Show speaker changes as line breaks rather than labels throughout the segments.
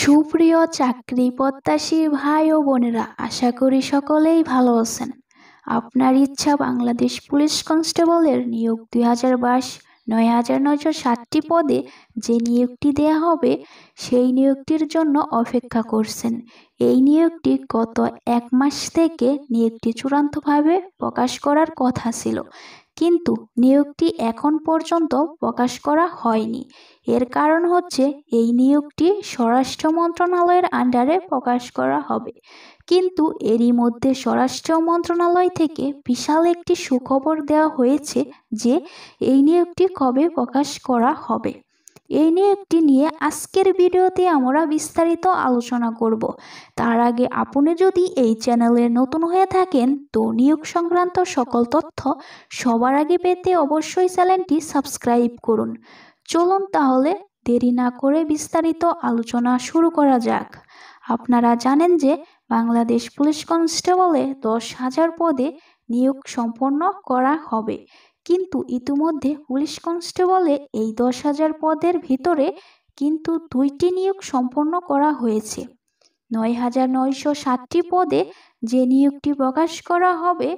সুপ্রিয় চাকরি প্রত্যাশী ভাই ও বোনেরা আশা করি সকলেই ভালো আছেন আপনার ইচ্ছা বাংলাদেশ পুলিশ কনস্টেবলের নিয়োগ দুই হাজার বাইশ নয় হাজার নয়শো সাতটি পদে যে নিয়োগটি দেয়া হবে সেই নিয়োগটির জন্য অপেক্ষা করছেন এই নিয়োগটি গত এক মাস থেকে নিয়োগটি চূড়ান্তভাবে প্রকাশ করার কথা ছিল কিন্তু নিয়োগটি এখন পর্যন্ত প্রকাশ করা হয়নি এর কারণ হচ্ছে এই নিয়োগটি স্বরাষ্ট্র মন্ত্রণালয়ের আন্ডারে প্রকাশ করা হবে কিন্তু এরই মধ্যে স্বরাষ্ট্র মন্ত্রণালয় থেকে বিশাল একটি সুখবর দেওয়া হয়েছে যে এই নিয়োগটি কবে প্রকাশ করা হবে এই নিয়ে একটি নিয়ে আজকের ভিডিওতে আমরা বিস্তারিত আলোচনা করব তার আগে আপনি যদি এই চ্যানেলে নতুন হয়ে থাকেন তো নিয়োগ সংক্রান্ত সকল তথ্য সবার আগে পেতে অবশ্যই চ্যানেলটি সাবস্ক্রাইব করুন চলুন তাহলে দেরি না করে বিস্তারিত আলোচনা শুরু করা যাক আপনারা জানেন যে বাংলাদেশ পুলিশ কনস্টেবলে দশ হাজার পদে নিয়োগ সম্পন্ন করা হবে কিন্তু ইতিমধ্যে পুলিশ কনস্টেবলে এই দশ হাজার পদের ভিতরে কিন্তু দুইটি নিয়োগ সম্পন্ন করা হয়েছে নয় হাজার নয়শো ষাটটি পদে যে নিয়োগটি প্রকাশ করা হবে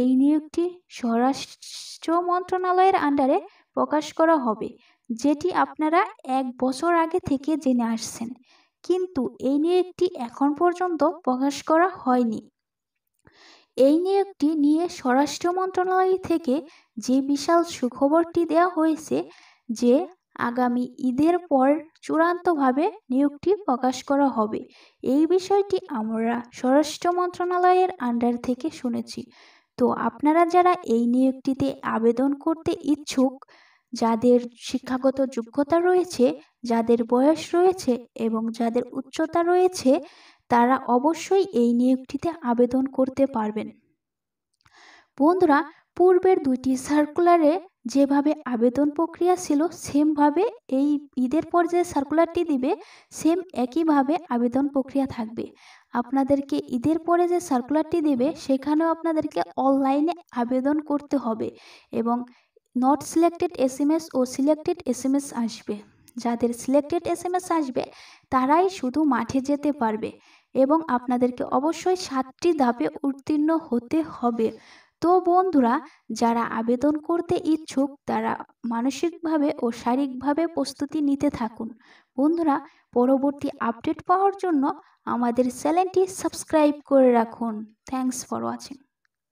এই নিয়োগটি স্বরাষ্ট্র মন্ত্রণালয়ের আন্ডারে প্রকাশ করা হবে যেটি আপনারা এক বছর আগে থেকে জেনে আসছেন কিন্তু এই নিয়োগটি এখন পর্যন্ত প্রকাশ করা হয়নি এই নিয়োগটি নিয়ে স্বরাষ্ট্র মন্ত্রণালয় থেকে যে বিশাল সুখবরটি দেওয়া হয়েছে যে আগামী ঈদের পর চূড়ান্তভাবে নিয়োগটি প্রকাশ করা হবে এই বিষয়টি আমরা স্বরাষ্ট্র মন্ত্রণালয়ের আন্ডার থেকে শুনেছি তো আপনারা যারা এই নিয়োগটিতে আবেদন করতে ইচ্ছুক যাদের শিক্ষাগত যোগ্যতা রয়েছে যাদের বয়স রয়েছে এবং যাদের উচ্চতা রয়েছে তারা অবশ্যই এই নিয়োগটিতে আবেদন করতে পারবেন বন্ধুরা পূর্বের দুইটি সার্কুলারে যেভাবে আবেদন প্রক্রিয়া ছিল সেমভাবে এই ঈদের পর যে সার্কুলারটি দিবে সেম একইভাবে আবেদন প্রক্রিয়া থাকবে আপনাদেরকে ঈদের পরে যে সার্কুলারটি দেবে সেখানেও আপনাদেরকে অনলাইনে আবেদন করতে হবে এবং নট সিলেক্টেড এস ও সিলেক্টেড এস আসবে যাদের সিলেক্টেড এস আসবে তারাই শুধু মাঠে যেতে পারবে এবং আপনাদেরকে অবশ্যই সাতটি ধাপে উত্তীর্ণ হতে হবে তো বন্ধুরা যারা আবেদন করতে ইচ্ছুক তারা মানসিকভাবে ও শারীরিকভাবে প্রস্তুতি নিতে থাকুন বন্ধুরা পরবর্তী আপডেট পাওয়ার জন্য আমাদের চ্যানেলটি সাবস্ক্রাইব করে রাখুন থ্যাংকস ফর ওয়াচিং